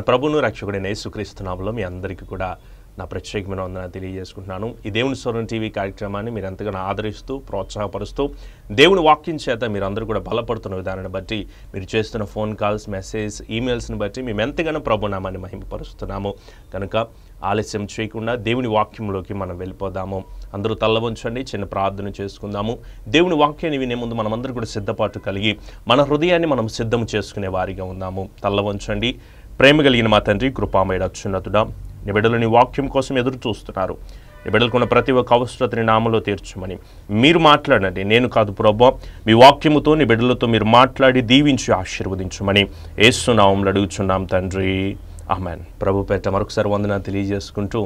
మన ప్రభును రక్షకుడైన యేసుక్రీస్తునామలో మీ అందరికీ కూడా నా ప్రత్యేకమైన వందన తెలియజేసుకుంటున్నాను ఈ దేవుని స్వరం టీవీ కార్యక్రమాన్ని మీరు ఎంతగానో ఆదరిస్తూ ప్రోత్సాహపరుస్తూ దేవుని వాక్యం చేత మీరు అందరూ కూడా బలపడుతున్న విధానాన్ని బట్టి మీరు చేస్తున్న ఫోన్ కాల్స్ మెసేజ్ ఈమెయిల్స్ని బట్టి మేము ఎంతగానో ప్రభునామాన్ని మహిమపరుస్తున్నాము కనుక ఆలస్యం చేయకుండా దేవుని వాక్యంలోకి మనం వెళ్ళిపోదాము అందరూ తల్లవంచండి చిన్న ప్రార్థన చేసుకుందాము దేవుని వాక్యాన్ని వినే ముందు మనమందరూ కూడా సిద్ధపాటు కలిగి మన హృదయాన్ని మనం సిద్ధం చేసుకునే వారిగా ఉందాము తల్లవంచండి ప్రేమ కలిగిన మా తండ్రి కృపామయడ అత్యున్నతుడా నిబిడలని వాక్యం కోసం ఎదురు చూస్తున్నారు నిబిడలకున్న ప్రతి ఒక్క అవసరతని నామలో తీర్చమని మీరు మాట్లాడండి నేను కాదు ప్రభు మీ వాక్యముతో నిబిడలతో బిడ్డలతో మీరు మాట్లాడి దీవించి ఆశీర్వదించమని ఏసునామంలో అడుగుచున్నాం తండ్రి ఆమెన్ ప్రభు పేట మరొకసారి వందన తెలియజేసుకుంటూ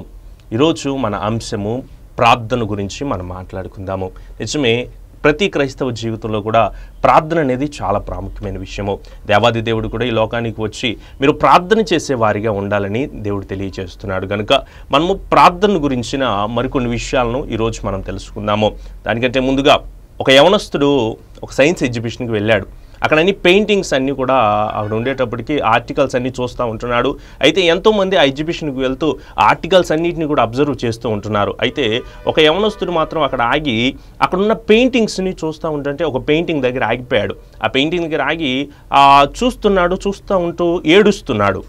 ఈరోజు మన అంశము ప్రార్థన గురించి మనం మాట్లాడుకుందాము నిజమే ప్రతి క్రైస్తవ జీవితంలో కూడా ప్రార్థన అనేది చాలా ప్రాముఖ్యమైన విషయము దేవాది దేవుడు కూడా ఈ లోకానికి వచ్చి మీరు ప్రార్థన చేసే వారిగా ఉండాలని దేవుడు తెలియజేస్తున్నాడు కనుక మనము ప్రార్థన గురించిన మరికొన్ని విషయాలను ఈరోజు మనం తెలుసుకుందాము దానికంటే ముందుగా ఒక యవనస్తుడు ఒక సైన్స్ ఎగ్జిబిషన్కి వెళ్ళాడు అక్కడ అన్ని పెయింటింగ్స్ అన్నీ కూడా అక్కడ ఉండేటప్పటికి ఆర్టికల్స్ అన్నీ చూస్తూ ఉంటున్నాడు అయితే ఎంతోమంది ఆ ఎగ్జిబిషన్కి వెళ్తూ ఆర్టికల్స్ అన్నింటిని కూడా అబ్జర్వ్ చేస్తూ ఉంటున్నారు అయితే ఒక యవనస్తుడు మాత్రం అక్కడ ఆగి అక్కడున్న పెయింటింగ్స్ని చూస్తూ ఉంటుంటే ఒక పెయింటింగ్ దగ్గర ఆగిపోయాడు ఆ పెయింటింగ్ దగ్గర ఆగి చూస్తున్నాడు చూస్తూ ఉంటూ ఏడుస్తున్నాడు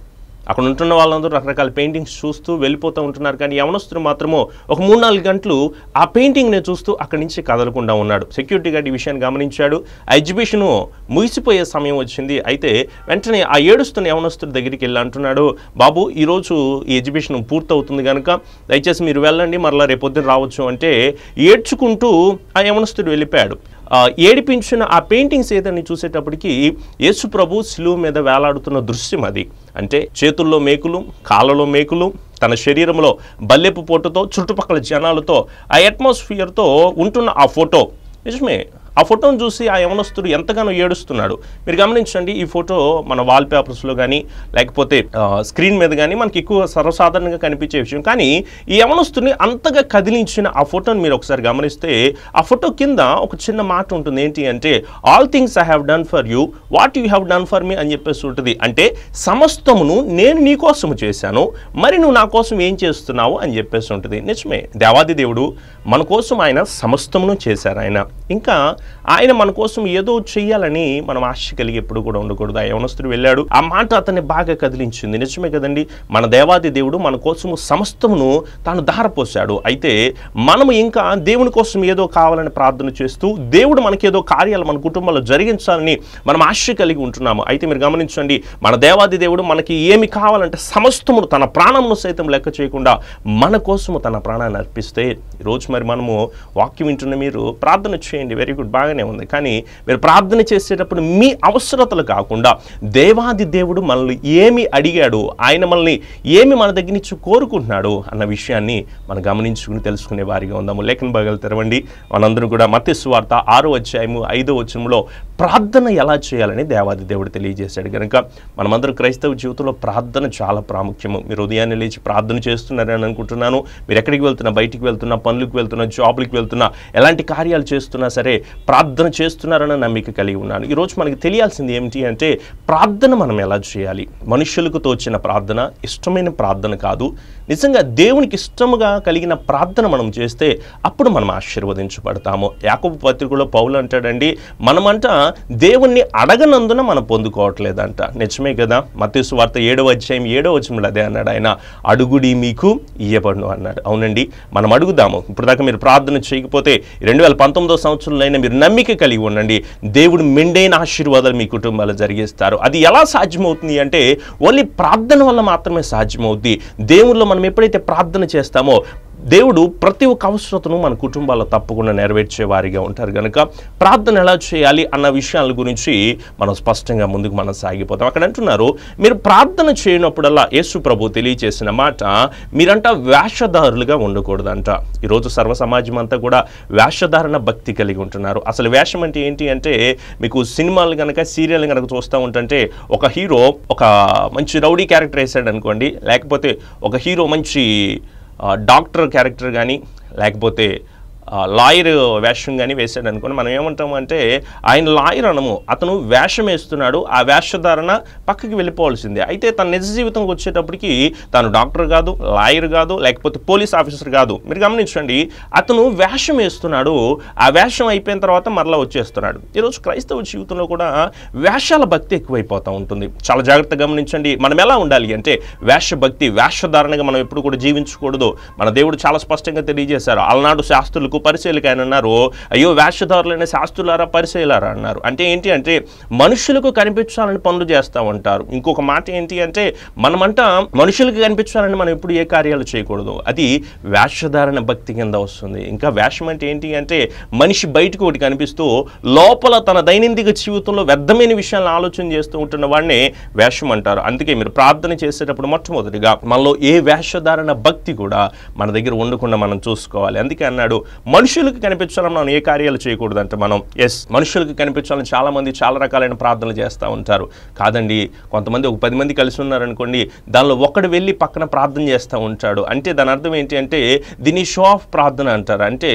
అక్కడ ఉంటున్న వాళ్ళందరూ రకరకాల పెయింటింగ్స్ చూస్తూ వెళ్ళిపోతూ ఉంటున్నారు కానీ యవనస్తుడు మాత్రము ఒక మూడు నాలుగు గంటలు ఆ పెయింటింగ్ని చూస్తూ అక్కడి నుంచి కదలకుండా ఉన్నాడు సెక్యూరిటీ గార్డ్ ఈ విషయాన్ని గమనించాడు ఆ ఎగ్జిబిషను ముగిసిపోయే సమయం వచ్చింది అయితే వెంటనే ఆ ఏడుస్తున్న యవనస్తుడి దగ్గరికి వెళ్ళి అంటున్నాడు బాబు ఈరోజు ఈ ఎగ్జిబిషన్ పూర్తవుతుంది కనుక దయచేసి మీరు వెళ్ళండి మరలా రేపొద్దున రావచ్చు అంటే ఏడ్చుకుంటూ ఆ యవనస్తుడు వెళ్ళిపోయాడు ఏడిపించిన ఆ పెయింటింగ్స్ ఏదని చూసేటప్పటికి యేసు ప్రభు శిలువు మీద వేలాడుతున్న దృశ్యం అది అంటే చేతుల్లో మేకులు కాళ్ళలో మేకులు తన శరీరంలో బల్లెపు పోటుతో చుట్టుపక్కల జనాలతో ఆ అట్మాస్ఫియర్తో ఉంటున్న ఆ ఫోటో నిజమే ఆ ఫోటోను చూసి ఆ యవనస్తుడు ఎంతగానో ఏడుస్తున్నాడు మీరు గమనించండి ఈ ఫోటో మన వాల్ పేపర్స్లో కానీ లేకపోతే స్క్రీన్ మీద కానీ మనకి ఎక్కువ సర్వసాధారణంగా కనిపించే విషయం కానీ ఈ యవనస్తుని అంతగా కదిలించిన ఆ ఫోటోను మీరు ఒకసారి గమనిస్తే ఆ ఫోటో కింద ఒక చిన్న మాట ఉంటుంది ఏంటి అంటే all things I have done for you what you have done for me అని చెప్పేసి ఉంటుంది అంటే సమస్తమును నేను నీ కోసం చేశాను మరి నువ్వు నా కోసం ఏం చేస్తున్నావు అని చెప్పేసి ఉంటుంది నిజమే దేవాది దేవుడు మన కోసం ఆయన సమస్తమును చేశారు ఆయన ఇంకా ఆయన మన కోసం ఏదో చేయాలని మనం ఆశ కలిగి ఎప్పుడు కూడా ఉండకూడదు ఆ యవనస్తుడు వెళ్ళాడు ఆ మాట అతన్ని బాగా కదిలించింది నిజమే కదండి మన దేవాది దేవుడు మన కోసము సమస్తమును తాను ధారపోశాడు అయితే మనము ఇంకా దేవుని కోసం ఏదో కావాలని ప్రార్థన చేస్తూ దేవుడు మనకేదో కార్యాలు మన కుటుంబంలో జరిగించాలని మనం ఆశ కలిగి ఉంటున్నాము అయితే మీరు గమనించండి మన దేవాది దేవుడు మనకి ఏమి కావాలంటే సమస్తమును తన ప్రాణమును సైతం లెక్క చేయకుండా మన కోసము తన ప్రాణాన్ని అర్పిస్తే ఈరోజు మరి మనము వాక్యం వింటున్న మీరు ప్రార్థన చేయండి వెరీ గుడ్ బాగానే ఉంది కానీ మీరు ప్రార్థన చేసేటప్పుడు మీ అవసరతలు కాకుండా దేవాది దేవుడు మనల్ని ఏమి అడిగాడు ఆయన మనల్ని ఏమి మన దగ్గర నుంచి కోరుకుంటున్నాడు అన్న విషయాన్ని మనం గమనించుకుని తెలుసుకునే వారిగా ఉందాము లేఖన భాగాలు తెరవండి మనందరూ కూడా మత్స్వార్త ఆరో అధ్యాయము ఐదో వచ్చంలో ప్రార్థన ఎలా చేయాలని దేవాది దేవుడు తెలియజేశాడు కనుక మనమందరం క్రైస్తవ జీవితంలో ప్రార్థన చాలా ప్రాముఖ్యము మీరు ఉదయాన్నే లేచి ప్రార్థన చేస్తున్నారని అనుకుంటున్నాను మీరు ఎక్కడికి వెళ్తున్నా బయటికి వెళ్తున్నా పనులకు వెళ్తున్నా జాబులకు వెళ్తున్నా ఎలాంటి కార్యాలు చేస్తున్నా సరే ప్రార్థన చేస్తున్నారన్న నమ్మిక కలిగి ఉన్నాను ఈరోజు మనకి తెలియాల్సింది ఏమిటి అంటే ప్రార్థన మనం ఎలా చేయాలి మనుషులకు తోచిన ప్రార్థన ఇష్టమైన ప్రార్థన కాదు నిజంగా దేవునికి ఇష్టముగా కలిగిన ప్రార్థన మనం చేస్తే అప్పుడు మనం ఆశీర్వదించబడతాము యాకపు పత్రికలో పౌలు అంటాడండి మనమంట దేవుణ్ణి అడగనందున మనం పొందుకోవట్లేదంట నిజమే కదా మత్స్సు వార్త ఏడవ అధ్యాయం ఏడవ వచ్చినప్పుడు అదే అన్నాడు ఆయన అడుగుడి మీకు ఇయ్యబడును అన్నాడు అవునండి మనం అడుగుదాము ఇప్పుడు దాకా మీరు ప్రార్థన చేయకపోతే రెండు వేల పంతొమ్మిదో సంవత్సరంలో మీరు నమ్మిక కలిగి ఉండండి దేవుడు మెండైన ఆశీర్వాదాలు మీ కుటుంబాలు జరిగిస్తారు అది ఎలా సాధ్యమవుతుంది అంటే ఓన్లీ ప్రార్థన వల్ల మాత్రమే సాధ్యమవుద్ది దేవుళ్ళు మనం ఎప్పుడైతే ప్రార్థన చేస్తామో దేవుడు ప్రతి ఒక్క అవసరతను మన కుటుంబాల్లో తప్పకుండా నెరవేర్చే వారిగా ఉంటారు కనుక ప్రార్థన ఎలా చేయాలి అన్న విషయాల గురించి మనం స్పష్టంగా ముందుకు మనం సాగిపోతాం అక్కడ అంటున్నారు మీరు ప్రార్థన చేయనప్పుడల్లా యేసు ప్రభు తెలియచేసిన మాట మీరంట వేషధారులుగా ఉండకూడదంట ఈరోజు సర్వ సమాజం అంతా కూడా వేషధారణ భక్తి కలిగి ఉంటున్నారు అసలు వేషం అంటే ఏంటి అంటే మీకు సినిమాలు కనుక సీరియల్ కనుక చూస్తూ ఉంటుంటే ఒక హీరో ఒక మంచి రౌడీ క్యారెక్టర్ వేసాడు అనుకోండి లేకపోతే ఒక హీరో మంచి డాక్టర్ క్యారెక్టర్ కానీ లేకపోతే లాయర్ వేషం కానీ వేశాడు అనుకోండి మనం ఏమంటాం అంటే ఆయన లాయర్ అనము అతను వేషం వేస్తున్నాడు ఆ వేషధారణ పక్కకి వెళ్ళిపోవాల్సిందే అయితే తన నిజ జీవితంకి వచ్చేటప్పటికి తను డాక్టర్ కాదు లాయర్ కాదు లేకపోతే పోలీస్ ఆఫీసర్ కాదు మీరు గమనించండి అతను వేషం వేస్తున్నాడు ఆ వేషం అయిపోయిన తర్వాత మరలా వచ్చేస్తున్నాడు ఈరోజు క్రైస్తవ జీవితంలో కూడా వేషాల భక్తి ఎక్కువైపోతూ ఉంటుంది చాలా జాగ్రత్తగా గమనించండి మనం ఎలా ఉండాలి అంటే వేషభక్తి వేషధారణగా మనం ఎప్పుడు కూడా జీవించకూడదు మన దేవుడు చాలా స్పష్టంగా తెలియజేశారు అలనాడు శాస్త్రులకు ఎందుకు పరిశీలిక ఆయన అన్నారు అయ్యో వేషధారులైన శాస్త్రులారా పరిశీలారా అన్నారు అంటే ఏంటి అంటే మనుషులకు కనిపించాలని పనులు చేస్తూ ఉంటారు ఇంకొక మాట ఏంటి అంటే మనమంట మనుషులకు కనిపించాలని మనం ఎప్పుడు ఏ కార్యాలు చేయకూడదు అది వేషధారణ భక్తి కింద వస్తుంది ఇంకా వేషం అంటే ఏంటి అంటే మనిషి బయటకు ఒకటి కనిపిస్తూ లోపల తన దైనందిక జీవితంలో వ్యర్థమైన విషయాలను ఆలోచన చేస్తూ ఉంటున్న వాడిని వేషం అంటారు అందుకే మీరు ప్రార్థన చేసేటప్పుడు మొట్టమొదటిగా మనలో ఏ వేషధారణ భక్తి కూడా మన దగ్గర ఉండకుండా మనం చూసుకోవాలి అందుకే అన్నాడు మనుషులకు కనిపించాలని మనం ఏ కార్యాలు అంటే మనం ఎస్ మనుషులకు కనిపించాలని చాలామంది చాలా రకాలైన ప్రార్థనలు చేస్తూ ఉంటారు కాదండి కొంతమంది ఒక పది మంది కలిసి ఉన్నారనుకోండి దానిలో ఒకడు వెళ్ళి పక్కన ప్రార్థన చేస్తూ ఉంటాడు అంటే దాని అర్థం ఏంటి అంటే దీన్ని షో ఆఫ్ ప్రార్థన అంటారు అంటే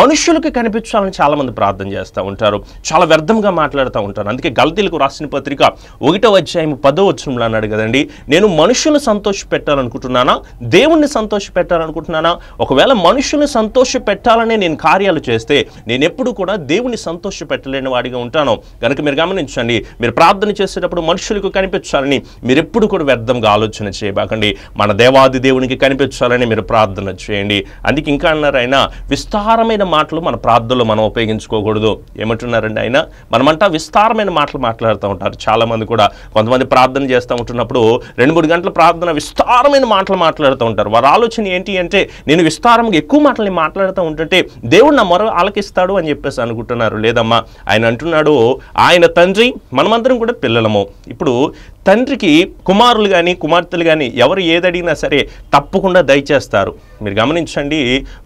మనుషులకు కనిపించాలని చాలామంది ప్రార్థన చేస్తూ ఉంటారు చాలా వ్యర్థంగా మాట్లాడుతూ ఉంటారు అందుకే గలతీలకు రాసిన పత్రిక ఒకటో అధ్యాయం పదో వచ్చంలో అన్నాడు కదండి నేను మనుషులను సంతోష పెట్టాలనుకుంటున్నానా దేవుణ్ణి సంతోష పెట్టాలనుకుంటున్నానా ఒకవేళ మనుషుల్ని సంతోష పెట్టాలనే ప్రకారమే నేను కార్యాలు చేస్తే నేను ఎప్పుడు కూడా దేవుని సంతోష పెట్టలేని వాడిగా ఉంటాను కనుక మీరు గమనించండి మీరు ప్రార్థన చేసేటప్పుడు మనుషులకు కనిపించాలని మీరు ఎప్పుడు కూడా వ్యర్థంగా ఆలోచన చేయబాకండి మన దేవాది దేవునికి కనిపించాలని మీరు ప్రార్థన చేయండి అందుకే ఇంకా అన్నారు విస్తారమైన మాటలు మన ప్రార్థనలో మనం ఉపయోగించుకోకూడదు ఏమంటున్నారండి ఆయన మనమంటా విస్తారమైన మాటలు మాట్లాడుతూ ఉంటారు చాలామంది కూడా కొంతమంది ప్రార్థన చేస్తూ ఉంటున్నప్పుడు రెండు మూడు గంటల ప్రార్థన విస్తారమైన మాటలు మాట్లాడుతూ ఉంటారు వారి ఆలోచన ఏంటి అంటే నేను విస్తారంగా ఎక్కువ మాటలు మాట్లాడుతూ ఉంటుంటే దేవుడు నా మొర ఆలకిస్తాడు అని చెప్పేసి అనుకుంటున్నారు లేదమ్మా ఆయన అంటున్నాడు ఆయన తండ్రి మనమందరం కూడా పిల్లలము ఇప్పుడు తండ్రికి కుమారులు కానీ కుమార్తెలు కానీ ఎవరు ఏది అడిగినా సరే తప్పకుండా దయచేస్తారు మీరు గమనించండి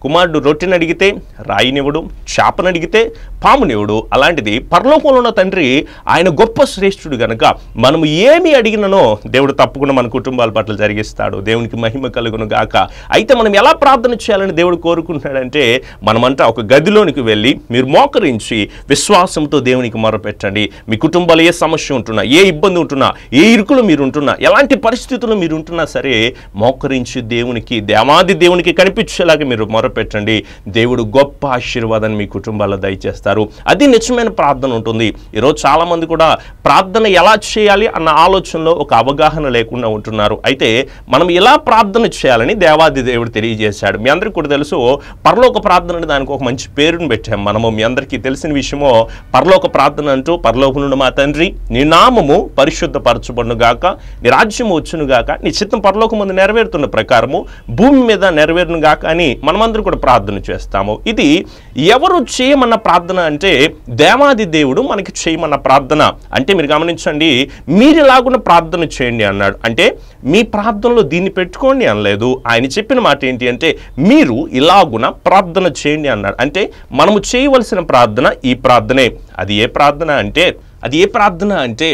కుమారుడు రొట్టెని అడిగితే రాయినివ్వడు చేపను అడిగితే పామునివ్వడు అలాంటిది పరలోకంలో ఉన్న తండ్రి ఆయన గొప్ప శ్రేష్ఠుడు కనుక మనము ఏమి అడిగినో దేవుడు తప్పకుండా మన కుటుంబాల పట్ల జరిగిస్తాడు దేవునికి మహిమ కలుగును గాక అయితే మనం ఎలా ప్రార్థన చేయాలని దేవుడు కోరుకుంటున్నాడంటే మనమంతా ఒక గదిలోనికి వెళ్ళి మీరు మోకరించి విశ్వాసంతో దేవునికి మొరపెట్టండి మీ కుటుంబాలు ఏ సమస్య ఉంటున్నా ఏ ఇబ్బంది ఉంటున్నా ఏ ఇరుకులు మీరు ఉంటున్నా ఎలాంటి పరిస్థితులు మీరు ఉంటున్నా సరే మోకరించి దేవునికి దేవాది దేవునికి కనిపించేలాగా మీరు మొరపెట్టండి దేవుడు గొప్ప ఆశీర్వాదాన్ని మీ కుటుంబాల్లో దయచేస్తారు అది నిజమైన ప్రార్థన ఉంటుంది ఈరోజు చాలామంది కూడా ప్రార్థన ఎలా చేయాలి అన్న ఆలోచనలో ఒక అవగాహన లేకుండా ఉంటున్నారు అయితే మనం ఎలా ప్రార్థన చేయాలని దేవాది దేవుడు తెలియజేశాడు మీ అందరికీ కూడా తెలుసు పరలోక ప్రార్థన ప్రార్థన దానికి ఒక మంచి పేరును పెట్టాం మనము మీ అందరికీ తెలిసిన విషయమో పరలోక ప్రార్థన అంటూ పరలోకం నుండి మా తండ్రి నీ నామము పరిశుద్ధపరచబడునుగాక నీ రాజ్యము వచ్చునుగాక నీ చిత్తం పరలోకం ముందు నెరవేరుతున్న ప్రకారము భూమి మీద నెరవేరునుగాక అని మనమందరం కూడా ప్రార్థన చేస్తాము ఇది ఎవరు చేయమన్న ప్రార్థన అంటే దేవాది దేవుడు మనకి చేయమన్న ప్రార్థన అంటే మీరు గమనించండి మీరు ఇలాగున్న ప్రార్థన చేయండి అన్నాడు అంటే మీ ప్రార్థనలో దీన్ని పెట్టుకోండి అనలేదు ఆయన చెప్పిన మాట ఏంటి అంటే మీరు ఇలాగున ప్రార్థన చేయండి అన్నాడు అంటే మనము చేయవలసిన ప్రార్థన ఈ ప్రార్థనే అది ఏ ప్రార్థన అంటే అది ఏ ప్రార్థన అంటే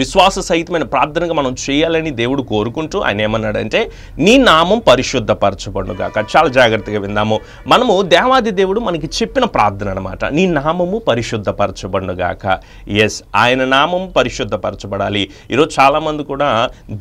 విశ్వాస సహితమైన ప్రార్థనగా మనం చేయాలని దేవుడు కోరుకుంటూ ఆయన ఏమన్నాడంటే నీ నామం పరిశుద్ధపరచబడుగాక చాలా జాగ్రత్తగా విందాము మనము దేవాది దేవుడు మనకి చెప్పిన ప్రార్థన అనమాట నీ నామము గాక ఎస్ ఆయన నామం పరిశుద్ధపరచబడాలి ఈరోజు చాలామంది కూడా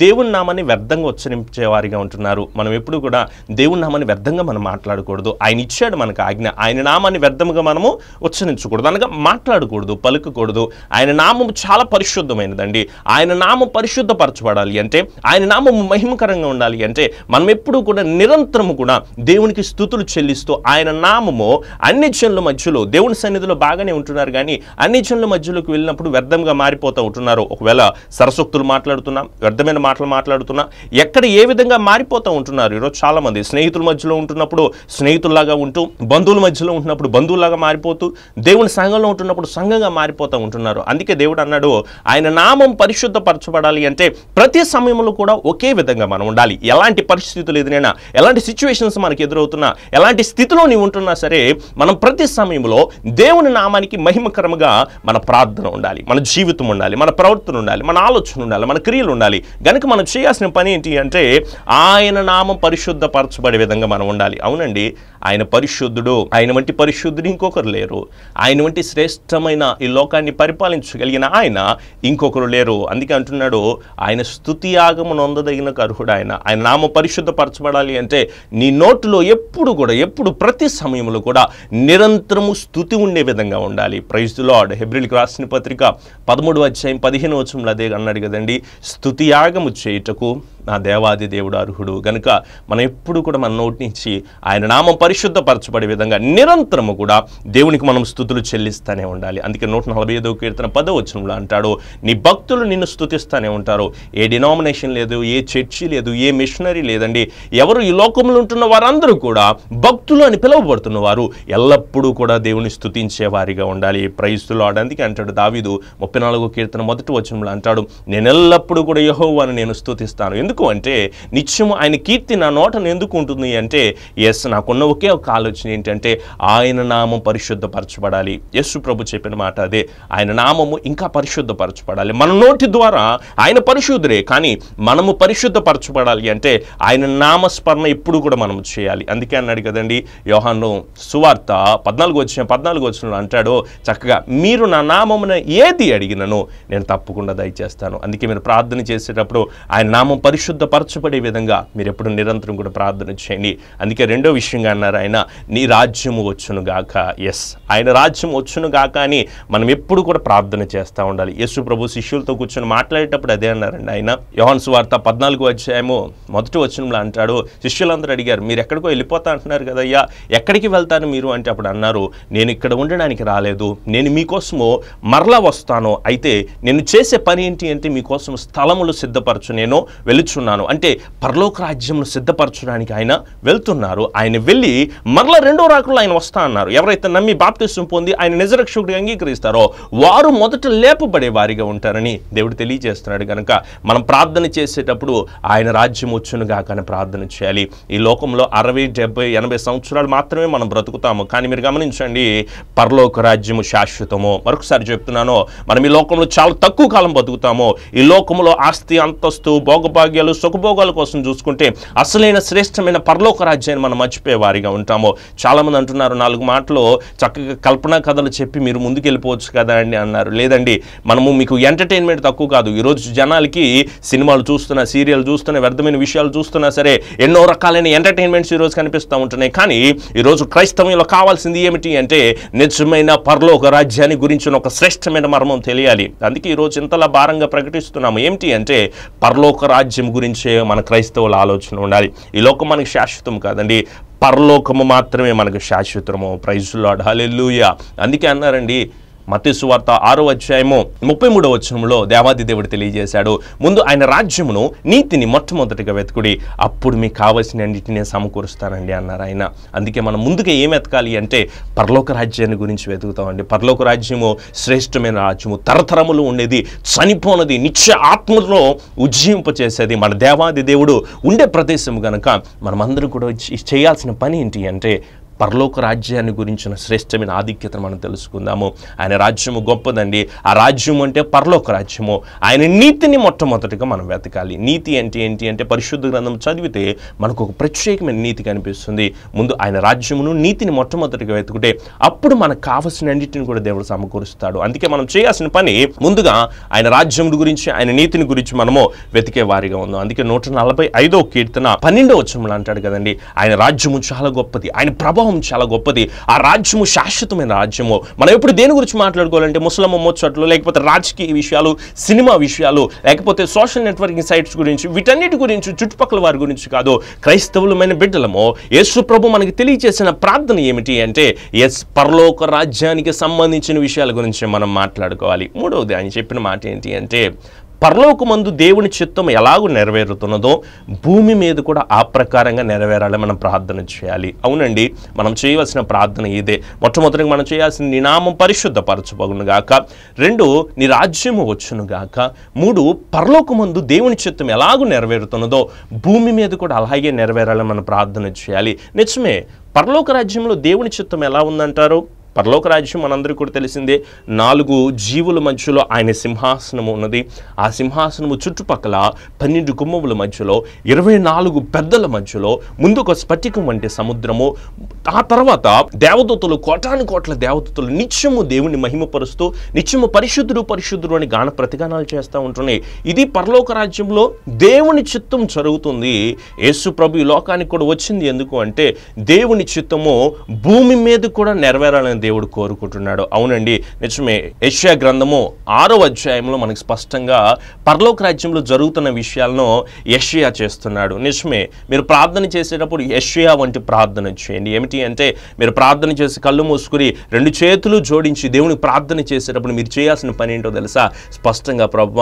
దేవుని నామాన్ని వ్యర్థంగా ఉచ్చరించేవారిగా ఉంటున్నారు మనం ఎప్పుడు కూడా దేవుని నామాన్ని వ్యర్థంగా మనం మాట్లాడకూడదు ఆయన ఇచ్చాడు మనకు ఆజ్ఞ ఆయన నామాన్ని వ్యర్థంగా మనము ఉచ్చరించకూడదు అనగా మాట్లాడకూడదు పలుకకూడదు ఆయన నామం చాలా పరిశుద్ధమైనదండి ఉండాలి ఆయన నామం పరిశుద్ధపరచబడాలి అంటే ఆయన నామం మహిమకరంగా ఉండాలి అంటే మనం ఎప్పుడూ కూడా నిరంతరము కూడా దేవునికి స్థుతులు చెల్లిస్తూ ఆయన నామము అన్ని జనుల మధ్యలో దేవుని సన్నిధిలో బాగానే ఉంటున్నారు కానీ అన్ని జనుల మధ్యలోకి వెళ్ళినప్పుడు వ్యర్థంగా మారిపోతూ ఉంటున్నారు ఒకవేళ సరస్వక్తులు మాట్లాడుతున్నా వ్యర్థమైన మాటలు మాట్లాడుతున్నా ఎక్కడ ఏ విధంగా మారిపోతూ ఉంటున్నారు ఈరోజు చాలామంది స్నేహితుల మధ్యలో ఉంటున్నప్పుడు స్నేహితుల్లాగా ఉంటూ బంధువుల మధ్యలో ఉంటున్నప్పుడు బంధువులాగా మారిపోతూ దేవుని సంఘంలో ఉంటున్నప్పుడు సంఘంగా మారిపోతూ ఉంటున్నారు అందుకే దేవుడు అన్నాడు ఆయన నామం మనం పరిశుద్ధపరచబడాలి అంటే ప్రతి సమయంలో కూడా ఒకే విధంగా మనం ఉండాలి ఎలాంటి పరిస్థితులు ఎదురైనా ఎలాంటి సిచ్యువేషన్స్ మనకి ఎదురవుతున్నా ఎలాంటి స్థితిలో నీవు ఉంటున్నా సరే మనం ప్రతి సమయంలో దేవుని నామానికి మహిమకరముగా మన ప్రార్థన ఉండాలి మన జీవితం ఉండాలి మన ప్రవర్తన ఉండాలి మన ఆలోచన ఉండాలి మన క్రియలు ఉండాలి కనుక మనం చేయాల్సిన పని ఏంటి అంటే ఆయన నామం పరిశుద్ధపరచబడే విధంగా మనం ఉండాలి అవునండి ఆయన పరిశుద్ధుడు ఆయన వంటి పరిశుద్ధుడు ఇంకొకరు లేరు ఆయన వంటి శ్రేష్టమైన ఈ లోకాన్ని పరిపాలించగలిగిన ఆయన ఇంకొకరు లేరు లేరు అందుకే అంటున్నాడు ఆయన స్థుతి ఆగమనొందదగిన అర్హుడు ఆయన ఆయన నామ పరిశుద్ధపరచబడాలి అంటే నీ నోటిలో ఎప్పుడు కూడా ఎప్పుడు ప్రతి సమయంలో కూడా నిరంతరము స్థుతి ఉండే విధంగా ఉండాలి ప్రైజ్ లార్డ్ హెబ్రిల్కి రాసిన పత్రిక పదమూడు అధ్యాయం పదిహేను వచ్చంలో అదే అన్నాడు కదండి స్థుతి యాగము చేయుటకు నా దేవాది దేవుడు అర్హుడు గనుక మనం ఎప్పుడు కూడా మన నోటి నుంచి ఆయన నామం పరిశుద్ధపరచబడే విధంగా నిరంతరము కూడా దేవునికి మనం స్థుతులు చెల్లిస్తూనే ఉండాలి అందుకే నూట నలభై ఐదో కీర్తన పదవచనంలో అంటాడు నీ భక్తులు నిన్ను స్థుతిస్తూనే ఉంటారు ఏ డినామినేషన్ లేదు ఏ చర్చి లేదు ఏ మిషనరీ లేదండి ఎవరు ఈ లోకంలో ఉంటున్న వారందరూ కూడా భక్తులు అని పిలువబడుతున్న వారు ఎల్లప్పుడూ కూడా దేవుని స్థుతించే వారిగా ఉండాలి ప్రైస్తులు ఆడందుకే అంటాడు దావీదు ముప్పై నాలుగో కీర్తన మొదటి వచనంలో అంటాడు నేను ఎల్లప్పుడూ కూడా అని నేను స్థుతిస్తాను ఎందుకు అంటే నిత్యము ఆయన కీర్తి నా నోటను ఎందుకు ఉంటుంది అంటే ఎస్ నాకున్న ఒకే ఒక ఆలోచన ఏంటంటే ఆయన నామం పరిశుద్ధపరచబడాలి యస్సు ప్రభు చెప్పిన మాట అదే ఆయన నామము ఇంకా పరిశుద్ధపరచబడాలి మన నోటి ద్వారా ఆయన పరిశుద్ధుడే కానీ మనము పరిశుద్ధపరచబడాలి అంటే ఆయన నామస్మరణ ఎప్పుడు కూడా మనం చేయాలి అందుకే అన్నాడు కదండి యోహాను సువార్త పద్నాలుగు వచ్చిన పద్నాలుగు వచ్చిన అంటాడో చక్కగా మీరు నా నామమున ఏది అడిగినను నేను తప్పకుండా దయచేస్తాను అందుకే మీరు ప్రార్థన చేసేటప్పుడు ఆయన నామం పరిశుద్ధ పరిశుద్ధపరచబడే విధంగా మీరు ఎప్పుడు నిరంతరం కూడా ప్రార్థన చేయండి అందుకే రెండో విషయంగా అన్నారు ఆయన నీ రాజ్యము వచ్చును గాక ఎస్ ఆయన రాజ్యం వచ్చును గాక అని మనం ఎప్పుడు కూడా ప్రార్థన చేస్తూ ఉండాలి యశు ప్రభు శిష్యులతో కూర్చొని మాట్లాడేటప్పుడు అదే అన్నారండి ఆయన యోహన్ సువార్త పద్నాలుగు అధ్యాయము మొదటి వచనంలో అంటాడు శిష్యులందరూ అడిగారు మీరు ఎక్కడికో వెళ్ళిపోతా అంటున్నారు కదయ్యా ఎక్కడికి వెళ్తాను మీరు అంటే అప్పుడు అన్నారు నేను ఇక్కడ ఉండడానికి రాలేదు నేను మీకోసము మరలా వస్తాను అయితే నేను చేసే పని ఏంటి అంటే మీకోసం స్థలములు సిద్ధపరచు నేను వెలుచు నిల్చున్నాను అంటే పరలోక రాజ్యంను సిద్ధపరచడానికి ఆయన వెళ్తున్నారు ఆయన వెళ్ళి మరల రెండో రాకులు ఆయన వస్తా అన్నారు ఎవరైతే నమ్మి బాప్తిష్టం పొంది ఆయన నిజరక్షకుడికి అంగీకరిస్తారో వారు మొదట లేపబడే వారిగా ఉంటారని దేవుడు తెలియజేస్తున్నాడు కనుక మనం ప్రార్థన చేసేటప్పుడు ఆయన రాజ్యం వచ్చునుగా కానీ ప్రార్థన చేయాలి ఈ లోకంలో అరవై డెబ్బై ఎనభై సంవత్సరాలు మాత్రమే మనం బ్రతుకుతాము కానీ మీరు గమనించండి పరలోక రాజ్యము శాశ్వతము మరొకసారి చెప్తున్నాను మనం ఈ లోకంలో చాలా తక్కువ కాలం బతుకుతాము ఈ లోకంలో ఆస్తి అంతస్తు భోగభాగ్య ఐశ్వర్యాలు సుఖభోగాల కోసం చూసుకుంటే అసలైన శ్రేష్టమైన పరలోక రాజ్యాన్ని మనం మర్చిపోయే వారిగా ఉంటాము చాలామంది అంటున్నారు నాలుగు మాటలు చక్కగా కల్పనా కథలు చెప్పి మీరు ముందుకు వెళ్ళిపోవచ్చు కదా అండి అన్నారు లేదండి మనము మీకు ఎంటర్టైన్మెంట్ తక్కువ కాదు ఈరోజు జనాలకి సినిమాలు చూస్తున్నా సీరియల్ చూస్తున్నా వ్యర్థమైన విషయాలు చూస్తున్నా సరే ఎన్నో రకాలైన ఎంటర్టైన్మెంట్స్ ఈరోజు కనిపిస్తూ ఉంటున్నాయి కానీ ఈరోజు క్రైస్తవంలో కావాల్సింది ఏమిటి అంటే నిజమైన పరలోక రాజ్యాన్ని గురించి ఒక శ్రేష్టమైన మర్మం తెలియాలి అందుకే ఈరోజు ఇంతలా భారంగా ప్రకటిస్తున్నాము ఏమిటి అంటే పరలోక రాజ్యం గురించే మన క్రైస్తవుల ఆలోచన ఉండాలి ఈ లోకం మనకి శాశ్వతం కాదండి పరలోకము మాత్రమే మనకు శాశ్వతము ప్రైజులాడ్ హలెల్లుయ అందుకే అన్నారండి మతేసువార్త ఆరో అధ్యాయము ముప్పై మూడో వచనంలో దేవాది దేవుడు తెలియజేశాడు ముందు ఆయన రాజ్యమును నీతిని మొట్టమొదటిగా వెతుకుడి అప్పుడు మీకు కావలసిన సమకూరుస్తానండి అన్నారు ఆయన అందుకే మనం ముందుగా ఏం వెతకాలి అంటే పరలోక రాజ్యాన్ని గురించి వెతుకుతామండి పరలోక రాజ్యము శ్రేష్టమైన రాజ్యము తరతరములు ఉండేది చనిపోనది నిత్య ఆత్మలో ఉజ్జీంపచేసేది మన దేవాది దేవుడు ఉండే ప్రదేశం కనుక మనమందరం కూడా చేయాల్సిన పని ఏంటి అంటే పరలోక రాజ్యాన్ని గురించిన శ్రేష్టమైన ఆధిక్యతను మనం తెలుసుకుందాము ఆయన రాజ్యము గొప్పదండి ఆ రాజ్యం అంటే పరలోక రాజ్యము ఆయన నీతిని మొట్టమొదటిగా మనం వెతకాలి నీతి అంటే ఏంటి అంటే పరిశుద్ధ గ్రంథం చదివితే మనకు ఒక ప్రత్యేకమైన నీతి కనిపిస్తుంది ముందు ఆయన రాజ్యమును నీతిని మొట్టమొదటిగా వెతుకుంటే అప్పుడు మనకు కావలసిన అన్నింటిని కూడా దేవుడు సమకూరుస్తాడు అందుకే మనం చేయాల్సిన పని ముందుగా ఆయన రాజ్యం గురించి ఆయన నీతిని గురించి మనము వెతికే వారిగా ఉందాం అందుకే నూట నలభై ఐదో కీర్తన పన్నెండో వచ్చంలో అంటాడు కదండి ఆయన రాజ్యము చాలా గొప్పది ఆయన ప్రభావం వైభవం చాలా గొప్పది ఆ రాజ్యము శాశ్వతమైన రాజ్యము మనం ఎప్పుడు దేని గురించి మాట్లాడుకోవాలంటే ముసలమ్మ మోచ్చట్లు లేకపోతే రాజకీయ విషయాలు సినిమా విషయాలు లేకపోతే సోషల్ నెట్వర్కింగ్ సైట్స్ గురించి వీటన్నిటి గురించి చుట్టుపక్కల వారి గురించి కాదు క్రైస్తవులమైన బిడ్డలము యేసు ప్రభు మనకి తెలియజేసిన ప్రార్థన ఏమిటి అంటే ఎస్ పరలోక రాజ్యానికి సంబంధించిన విషయాల గురించి మనం మాట్లాడుకోవాలి మూడవది ఆయన చెప్పిన మాట ఏంటి అంటే పరలోకమందు దేవుని చిత్తం ఎలాగో నెరవేరుతున్నదో భూమి మీద కూడా ఆ ప్రకారంగా నెరవేరాలి మనం ప్రార్థన చేయాలి అవునండి మనం చేయవలసిన ప్రార్థన ఇదే మొట్టమొదటిగా మనం చేయాల్సిన నినామం పరిశుద్ధపరచబగును గాక రెండు నీ రాజ్యము వచ్చును గాక మూడు పరలోకమందు దేవుని చిత్తం ఎలాగో నెరవేరుతున్నదో భూమి మీద కూడా అలాగే నెరవేరాలని మనం ప్రార్థన చేయాలి నిజమే పరలోక రాజ్యంలో దేవుని చిత్తం ఎలా ఉందంటారు పరలోక రాజ్యం మనందరికీ కూడా తెలిసిందే నాలుగు జీవుల మధ్యలో ఆయన సింహాసనము ఉన్నది ఆ సింహాసనము చుట్టుపక్కల పన్నెండు గుమ్మముల మధ్యలో ఇరవై నాలుగు పెద్దల మధ్యలో ముందు ఒక స్ఫటికం వంటి సముద్రము ఆ తర్వాత దేవదూతలు కోటాను కోట్ల దేవదూతలు నిత్యము దేవుని మహిమపరుస్తూ నిత్యము పరిశుద్ధుడు పరిశుద్ధుడు అని గాన ప్రతిగానాలు చేస్తూ ఉంటున్నాయి ఇది పరలోక రాజ్యంలో దేవుని చిత్తం జరుగుతుంది యేసు ప్రభు ఈ లోకానికి కూడా వచ్చింది ఎందుకు అంటే దేవుని చిత్తము భూమి మీద కూడా నెరవేరాలని దేవుడు కోరుకుంటున్నాడు అవునండి నిజమే యష్యా గ్రంథము ఆరో అధ్యాయంలో మనకు స్పష్టంగా పరలోక రాజ్యంలో జరుగుతున్న విషయాలను యష్యా చేస్తున్నాడు నిజమే మీరు ప్రార్థన చేసేటప్పుడు యష్యా వంటి ప్రార్థన చేయండి ఏమిటి అంటే మీరు ప్రార్థన చేసి కళ్ళు మూసుకుని రెండు చేతులు జోడించి దేవుని ప్రార్థన చేసేటప్పుడు మీరు చేయాల్సిన పని ఏంటో తెలుసా స్పష్టంగా ప్రభు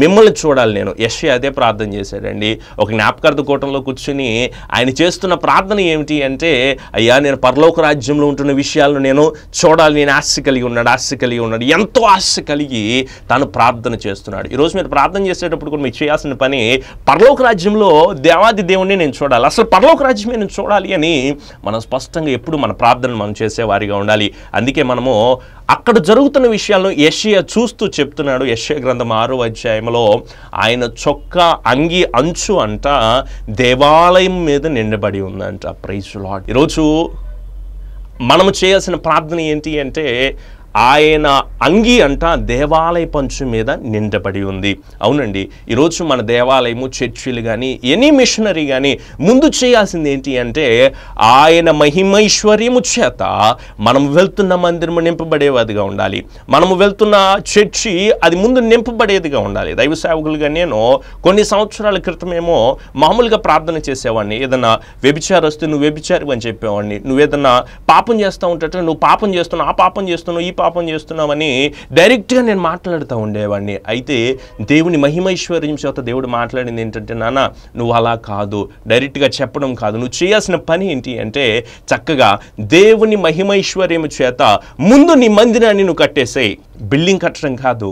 మిమ్మల్ని చూడాలి నేను యష్యా అదే ప్రార్థన చేశాడండి ఒక జ్ఞాపకార్థ కూటంలో కూర్చుని ఆయన చేస్తున్న ప్రార్థన ఏమిటి అంటే అయ్యా నేను పరలోక రాజ్యంలో ఉంటున్న విషయాలను నేను చూడాలి నేను ఆశ కలిగి ఉన్నాడు ఆశ కలిగి ఉన్నాడు ఎంతో ఆశ కలిగి తాను ప్రార్థన చేస్తున్నాడు ఈరోజు మీరు ప్రార్థన చేసేటప్పుడు కూడా మీరు చేయాల్సిన పని పర్లోక రాజ్యంలో దేవాది దేవుణ్ణి నేను చూడాలి అసలు పర్లోక రాజ్యమే నేను చూడాలి అని మనం స్పష్టంగా ఎప్పుడు మన ప్రార్థన మనం చేసేవారిగా ఉండాలి అందుకే మనము అక్కడ జరుగుతున్న విషయాలను యషియా చూస్తూ చెప్తున్నాడు యషియా గ్రంథం ఆరో అధ్యాయంలో ఆయన చొక్కా అంగి అంచు అంట దేవాలయం మీద నిండబడి ఉందంట ప్రైజ్ లాట్ ఈరోజు మనము చేయాల్సిన ప్రార్థన ఏంటి అంటే ఆయన అంగి అంట దేవాలయ పంచు మీద నిండబడి ఉంది అవునండి ఈరోజు మన దేవాలయము చర్చిలు కానీ ఎనీ మిషనరీ కానీ ముందు చేయాల్సింది ఏంటి అంటే ఆయన మహిమైశ్వర్యము చేత మనం వెళ్తున్న మందిరము నింపబడేవాదిగా ఉండాలి మనము వెళ్తున్న చర్చి అది ముందు నింపబడేదిగా ఉండాలి దైవ సేవకులుగా నేను కొన్ని సంవత్సరాల క్రితమేమో మామూలుగా ప్రార్థన చేసేవాడిని ఏదన్నా వస్తే నువ్వు వ్యభిచారి అని చెప్పేవాడిని నువ్వేదన్నా పాపం చేస్తూ ఉంటే నువ్వు పాపం చేస్తున్నావు ఆ పాపం చేస్తున్నావు ఈ పాపం చేస్తున్నామని డైరెక్ట్గా నేను మాట్లాడుతూ ఉండేవాడిని అయితే దేవుని మహిమైశ్వర్యం చేత దేవుడు మాట్లాడింది ఏంటంటే నాన్న నువ్వు అలా కాదు డైరెక్ట్గా చెప్పడం కాదు నువ్వు చేయాల్సిన పని ఏంటి అంటే చక్కగా దేవుని మహిమైశ్వర్యం చేత ముందు నీ మందిరాన్ని నువ్వు కట్టేసేయి బిల్డింగ్ కట్టడం కాదు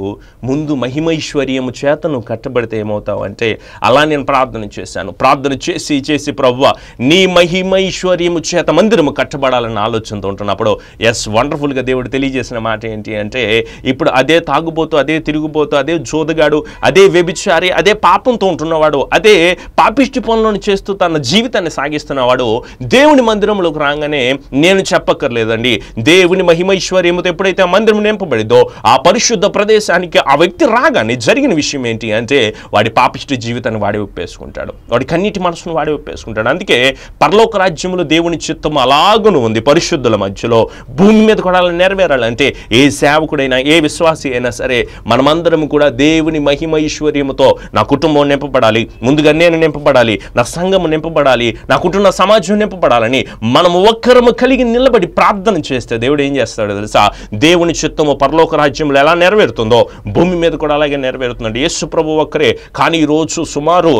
ముందు మహిమైశ్వర్యము చేత నువ్వు కట్టబడితే ఏమవుతావు అంటే అలా నేను ప్రార్థన చేశాను ప్రార్థన చేసి చేసి ప్రవ్వ నీ మహిమైశ్వర్యము చేత మందిరము కట్టబడాలన్న ఆలోచనతో ఉంటున్నప్పుడు ఎస్ వండర్ఫుల్గా దేవుడు తెలియజేసిన చెప్పిన మాట ఏంటి అంటే ఇప్పుడు అదే తాగుబోతూ అదే తిరుగుబోతూ అదే జోదగాడు అదే వ్యభిచారి అదే పాపంతో ఉంటున్నవాడు అదే పాపిష్టి పనులను చేస్తూ తన జీవితాన్ని సాగిస్తున్నవాడు దేవుని మందిరంలోకి రాగానే నేను చెప్పక్కర్లేదండి దేవుని మహిమైశ్వర్యముతో ఎప్పుడైతే మందిరం నింపబడిందో ఆ పరిశుద్ధ ప్రదేశానికి ఆ వ్యక్తి రాగానే జరిగిన విషయం ఏంటి అంటే వాడి పాపిష్టి జీవితాన్ని వాడి ఒప్పేసుకుంటాడు వాడి కన్నీటి మనసును వాడి ఒప్పేసుకుంటాడు అందుకే పరలోక రాజ్యంలో దేవుని చిత్తం అలాగను ఉంది పరిశుద్ధుల మధ్యలో భూమి మీద కూడా నెరవేరాలంటే ఏ సేవకుడైనా ఏ విశ్వాసి అయినా సరే మనమందరం కూడా దేవుని మహిమ ఐశ్వర్యముతో నా కుటుంబం నింపబడాలి ముందుగా నేను నింపబడాలి నా సంఘము నింపబడాలి నా కుటుంబ సమాజం నింపబడాలని మనం ఒక్కరము కలిగి నిలబడి ప్రార్థన చేస్తే దేవుడు ఏం చేస్తాడో తెలుసా దేవుని చిత్తము పరలోక రాజ్యంలో ఎలా నెరవేరుతుందో భూమి మీద కూడా అలాగే నెరవేరుతుందండి యేసు ప్రభు ఒక్కరే కానీ ఈరోజు సుమారు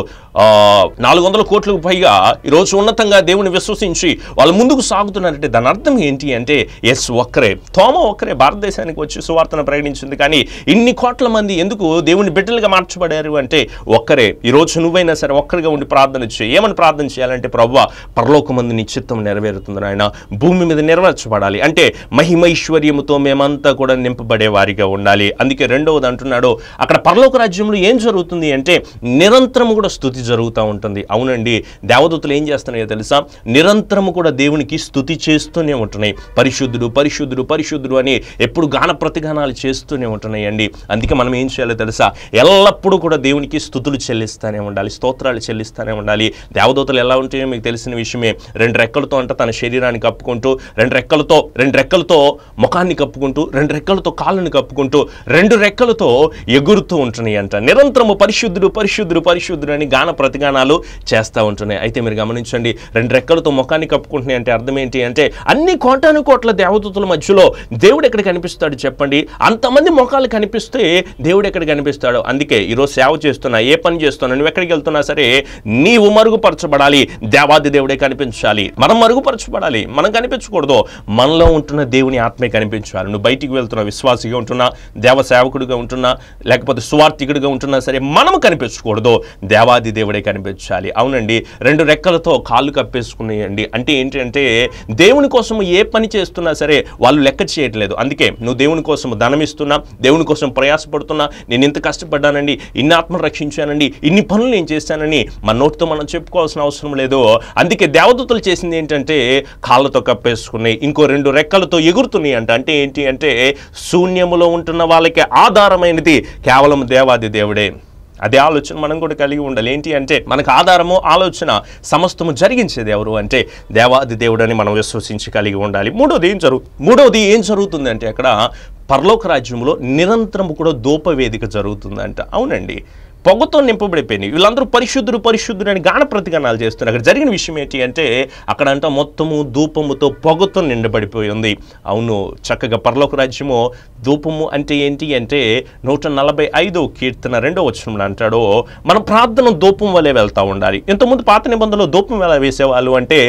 నాలుగు వందల కోట్లకు పైగా ఈరోజు ఉన్నతంగా దేవుని విశ్వసించి వాళ్ళు ముందుకు సాగుతున్నారంటే దాని అర్థం ఏంటి అంటే ఎస్ ఒక్కరే తోమ ఒక్కరే భారతదేశానికి వచ్చి సువార్తను ప్రకటించింది కానీ ఇన్ని కోట్ల మంది ఎందుకు దేవుని బిడ్డలుగా మార్చబడారు అంటే ఒక్కరే ఈరోజు నువ్వైనా సరే ఒక్కరిగా ఉండి ప్రార్థన చేయి ఏమని ప్రార్థన చేయాలంటే ప్రవ్వ పరలోకమందు నిశ్చిత్తం నెరవేరుతుంది ఆయన భూమి మీద నెరవేర్చబడాలి అంటే మహిమైశ్వర్యముతో మేమంతా కూడా నింపబడే వారిగా ఉండాలి అందుకే రెండవది అంటున్నాడు అక్కడ పరలోక రాజ్యంలో ఏం జరుగుతుంది అంటే నిరంతరం కూడా స్థుతి జరుగుతూ ఉంటుంది అవునండి దేవదూతలు ఏం చేస్తున్నాయో తెలుసా నిరంతరము కూడా దేవునికి స్థుతి చేస్తూనే ఉంటున్నాయి పరిశుద్ధుడు పరిశుద్ధుడు పరిశుద్ధుడు అని ఎప్పుడు గాన ప్రతిగానాలు చేస్తూనే ఉంటున్నాయండి అందుకే మనం ఏం చేయాలో తెలుసా ఎల్లప్పుడూ కూడా దేవునికి స్థుతులు చెల్లిస్తూనే ఉండాలి స్తోత్రాలు చెల్లిస్తూనే ఉండాలి దేవదూతలు ఎలా ఉంటాయో మీకు తెలిసిన విషయమే రెండు రెక్కలతో అంట తన శరీరాన్ని కప్పుకుంటూ రెండు రెక్కలతో రెండు రెక్కలతో ముఖాన్ని కప్పుకుంటూ రెండు రెక్కలతో కాళ్ళని కప్పుకుంటూ రెండు రెక్కలతో ఎగురుతూ ఉంటున్నాయి అంట నిరంతరము పరిశుద్ధుడు పరిశుద్ధుడు పరిశుద్ధుడు అని గాన ప్రతిగానాలు చేస్తూ ఉంటున్నాయి అయితే మీరు గమనించండి రెండు రెక్కలతో ముఖాన్ని కప్పుకుంటున్నాయి అంటే అర్థం ఏంటి అంటే అన్ని కోటాను కోట్ల దేవదూతుల మధ్యలో దేవుడు ఎక్కడ కనిపిస్తాడు చెప్పండి అంతమంది ముఖాలు కనిపిస్తే దేవుడు ఎక్కడ కనిపిస్తాడు అందుకే ఈరోజు సేవ చేస్తున్నా ఏ పని చేస్తున్నా నువ్వు ఎక్కడికి వెళ్తున్నా సరే నీవు మరుగుపరచబడాలి దేవాది దేవుడే కనిపించాలి మనం మరుగుపరచబడాలి మనం కనిపించకూడదు మనలో ఉంటున్న దేవుని ఆత్మే కనిపించాలి నువ్వు బయటికి వెళ్తున్నా విశ్వాసిగా ఉంటున్నా దేవ సేవకుడిగా ఉంటున్నా లేకపోతే సువార్థికుడిగా ఉంటున్నా సరే మనం కనిపించకూడదు దేవాది దేవుడే కనిపించాలి అవునండి రెండు రెక్కలతో కాళ్ళు కప్పేసుకునేయండి అంటే ఏంటంటే దేవుని కోసం ఏ పని చేస్తున్నా సరే వాళ్ళు లెక్క చేయట్లేదు అందుకే నువ్వు దేవుని కోసం ధనమిస్తున్నా దేవుని కోసం ప్రయాసపడుతున్నా నేను ఎంత కష్టపడ్డానండి ఇన్ని ఆత్మను రక్షించానండి ఇన్ని పనులు నేను చేశానని మన నోటితో మనం చెప్పుకోవాల్సిన అవసరం లేదు అందుకే దేవదూతలు చేసింది ఏంటంటే కాళ్ళతో కప్పేసుకున్నాయి ఇంకో రెండు రెక్కలతో ఎగురుతున్నాయి అంట అంటే ఏంటి అంటే శూన్యములో ఉంటున్న వాళ్ళకి ఆధారమైనది కేవలం దేవాది దేవుడే అదే ఆలోచన మనం కూడా కలిగి ఉండాలి ఏంటి అంటే మనకు ఆధారము ఆలోచన సమస్తము జరిగించేది ఎవరు అంటే దేవాది అని మనం విశ్వసించి కలిగి ఉండాలి మూడోది ఏం జరుగు మూడవది ఏం జరుగుతుంది అంటే అక్కడ పర్లోక రాజ్యంలో నిరంతరం కూడా దోపవేదిక జరుగుతుందంట అవునండి పొగతో నింపబడిపోయినాయి వీళ్ళందరూ పరిశుద్ధుడు పరిశుద్ధుడు అని గాన ప్రతిగణాలు చేస్తున్నారు అక్కడ జరిగిన విషయం ఏంటి అంటే అక్కడంతా మొత్తము ధూపముతో పొగతో నిండబడిపోయి ఉంది అవును చక్కగా పరలోక రాజ్యము ధూపము అంటే ఏంటి అంటే నూట నలభై ఐదో కీర్తన రెండో వచ్చిన అంటాడో మన ప్రార్థన ధూపం వలె వెళ్తూ ఉండాలి ఇంతకుముందు పాత నిబంధనలు ధూపం ఎలా వేసేవాళ్ళు అంటే